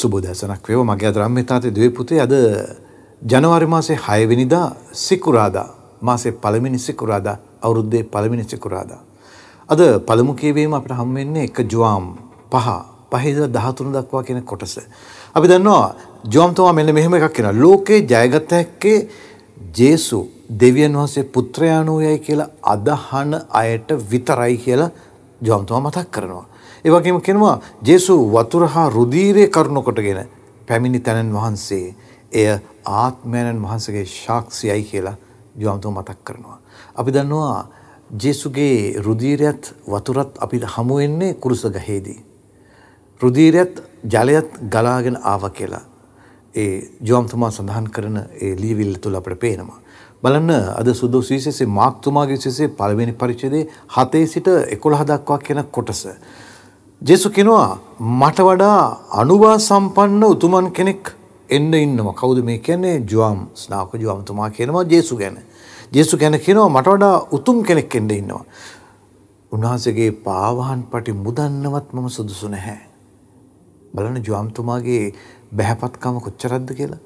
සුබදැසනක් වේව මගේ අදරම්මතාතේ දවපුතේ අද ජනවාරි මාසේ හයවෙනිදා සිකුරාදා මාසේ පළමිනි සිකුරාදා අවුරුද්දේ පළමිනි සිකුරාදා. අද පළමු කියවීම අපට හම්වෙන්නේ එක ජුවාම් පහ පහේද දහතුන දක්වා කියන කොටස. අපි දන්නවා ජෝම්තවා මෙන්න මෙහෙම එකක් කියෙන ලෝකයේ ජයගත හැක්කේ ජේසු දෙවියන් වහන්සේ පුත්‍රයානෝ යයි කියලා අදහන අයට විතරයි කියලා ජෝම්තවා මතක් කරනවා. ඒ වගේම කියනවා ජේසු වතුර හා රුධීරය කරුණ කොටගෙන පැමිණි තැනන් වහන්සේ එය ආත්මයන්න් වහන්සේගේ සාක්ෂියයි කියලා ජෝම්තු මතක් කරනවා. අපි දන්නවා ජේසුගේ රුධීරයත් වතුරත් අපිට හමු වෙන්නේ කුරුස ගහේදී. රුධීරයත් ජලයත් ගලාගෙන ආවා කියලා ඒ ජෝම්තුමා සඳහන් කරන ඒ ලියවිල්ල තුල අපිට පේනවා. බලන්න අද සුදොස් විශේෂයේ මාක්තුමාගේ විශේෂයේ පළවෙනි පරිච්ඡේදයේ 7 සිට 11 දක්වා කියන කොටස ජෙසු කෙනවා මට වඩා අනුවා සම්පන්න උතුමන් කෙනෙක් එන්න ඉන්නවා කවුද මේ කියන්නේ ජුවම් ස්නාක ජුවම්තුමා කියනවා ජේසු ගැන. ජේසු ගැන කියනවා මට වඩා උතුම් කෙනෙක් එන්න ඉන්නවා. උන්වහන්සේගේ පාවහන් පටි මුදන්නවත් මම සුදුසු නැහැ. බලන්න ජුවම්තුමාගේ බැහැපත්කම කොච්චරක්ද කියලා.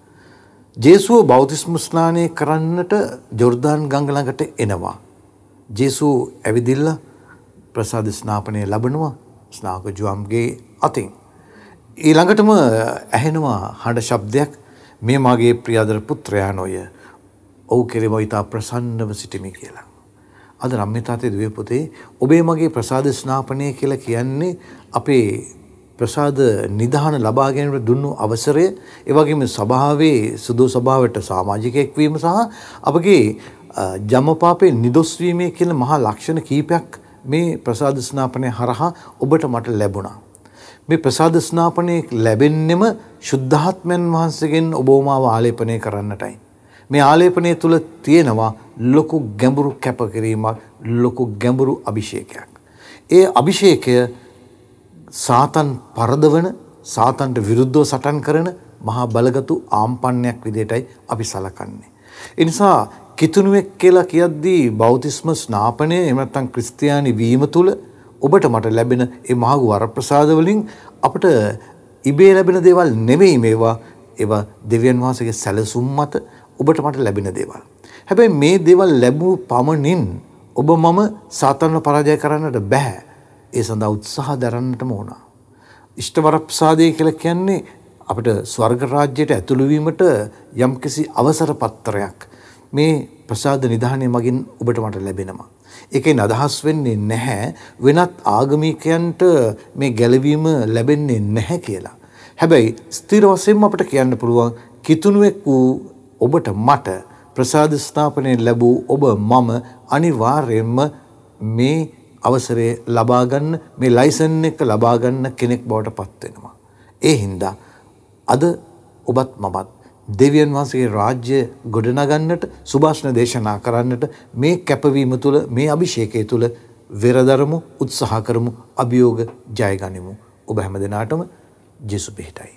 ජේසුව බෞතිස්ම ස්නානය කරන්නට ජෝර්දාන් ගඟ ළඟට එනවා. ජේසුව ඇවිදිලා ප්‍රසාද ස්නාපනය ලැබනවා ස්නාක ජුවම්ගේ අතින්. ඊළඟටම ඇහෙනවා හඬ ශබ්දයක් මේ මගේ ප්‍රියදර පුත්‍රයා නොය ඔවු කෙරෙම ඉතා ප්‍රසන්නව සිටිමි කියලා. අද රම්මිතාතේ දුවේ පොතේ ඔබේ මගේ ප්‍රසාද ස්නාපනය කියලා කියන්නේ අපේ ප්‍රසාද නිධාන ලබා ගැනීමට දුන්නු අවසරය ඒ වගේම සභාවේ සුදු සභාවට සමාජිකයෙක් වීම සහ අපගේ ජමපාපේ නිදොස් වීමේ කියන මහා ලක්ෂණ කීපයක් මේ ප්‍රසාද ස්නාපනය හරහා ඔබට මට ලැබුණා. මේ ප්‍රසාද ස්නාපනය ලැබෙන්නෙම ශුද්ධාත්මයන් වහන්සේගෙන් ඔබෝමාව ආලේපනය කරන්නටයි. මේ ආලේපනය තුළ තියෙනවා ලොකු ගැඹුරු කැපකිරීමක් ලොකු ගැඹුරු අභිෂේකයක්. ඒ අභිෂේකය සාතන් පරදවන සාතන්ට විරුද්ධෝ සටන් කරන මහා බලගතු ආම්පන්නයක් විදියටයි අපි සලකන්නේ. එනිසා කිතුණුවෙක් කියලා කියද්දී බෞතිස්ම ස්නාපනය එහෙම නැත්නම් ක්‍රිස්තියානි වීම තුල ඔබට මට ලැබෙන ඒ මහඟු වරප්‍රසාද වලින් අපට ඉබේ ලැබෙන දේවල් නෙමෙයි මේවා ඒවා දෙවියන් වහන්සේගේ සැලසුම් මත ඔබට මට ලැබෙන දේවල්. හැබැයි මේ දේවල් ලැබූ පමණින් ඔබ මම සාතන්ව පරාජය කරන්නට බෑ. ඒ සඳහා උත්සාහ දරන්නටම ඕන. ඉෂ්ටවරප්‍රසාදය කියලා කියන්නේ අපිට ස්වර්ග රාජ්‍යයට ඇතුළු වීමට යම්කිසි අවසර පත්‍රයක් මේ ප්‍රසාද නිධානය මගින් ඔබට මට ලැබෙනවා. එකෙන් අදහස් වෙන්නේ නැහැ වෙනත් ආගමිකයන්ට මේ ගැලවීම ලැබෙන්නේ නැහැ කියලා. හැබැයි ස්ථිර වශයෙන්ම අපට කියන්න පුළුවන් කිතුණුවෙක් වූ ඔබට මට ප්‍රසාද ස්ථාපනය ලැබූ ඔබ මම අනිවාර්යයෙන්ම මේ අවසරය ලබා ගන්න මේ ලයිසන් එක ලබා ගන්න කෙනෙක් බවට පත් වෙනවා. ඒ හින්දා අද ඔබත් මමත් දෙවියන් වහන්සේගේ රාජ්‍ය ගොඩනගන්නට සුභාෂ්ණ දේශනා කරන්නට මේ කැපවීම තුළ මේ අභිෂේකය තුළ වෙරදරමු උත්සාහ කරමු අභියෝග ජයගනිමු. ඔබ හැම දෙනාටම ජෙසු පිහිටයි.